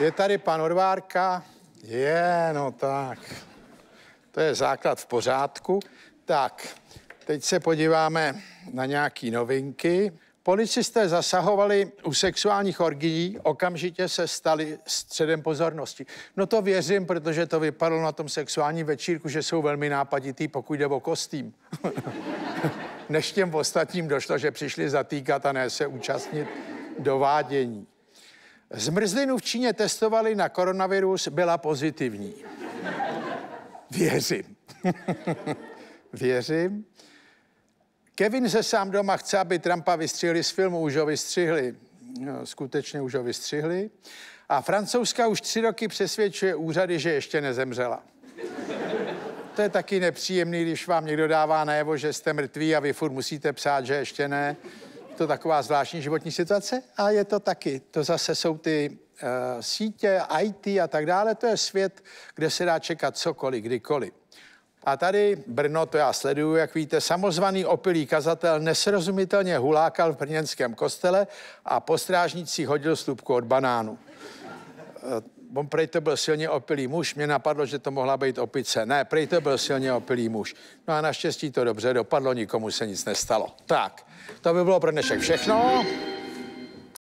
Je tady pan Orvárka. Je, no tak. To je základ v pořádku. Tak, teď se podíváme na nějaké novinky. Policisté zasahovali u sexuálních orgií, okamžitě se stali středem pozornosti. No to věřím, protože to vypadalo na tom sexuálním večírku, že jsou velmi nápaditý, pokud jde o kostým. Než těm ostatním došlo, že přišli zatýkat a ne se účastnit dovádění. Zmrzlinu v Číně testovali na koronavirus, byla pozitivní. Věřím. Věřím. Kevin se sám doma chce, aby Trumpa vystřihli z filmu, už ho vystřihli. No, skutečně už ho vystřihli. A francouzská už tři roky přesvědčuje úřady, že ještě nezemřela. To je taky nepříjemný, když vám někdo dává najevo, že jste mrtví a vy furt musíte psát, že ještě ne to taková zvláštní životní situace a je to taky, to zase jsou ty uh, sítě, IT a tak dále, to je svět, kde se dá čekat cokoliv, kdykoliv. A tady Brno, to já sleduju, jak víte, samozvaný opilý kazatel nesrozumitelně hulákal v brněnském kostele a po strážnici hodil slupku od banánu. Eh, on prej to byl silně opilý muž, mě napadlo, že to mohla být opice. Ne, prej to byl silně opilý muž. No a naštěstí to dobře dopadlo, nikomu se nic nestalo. Tak, to by bylo pro dnešek všechno.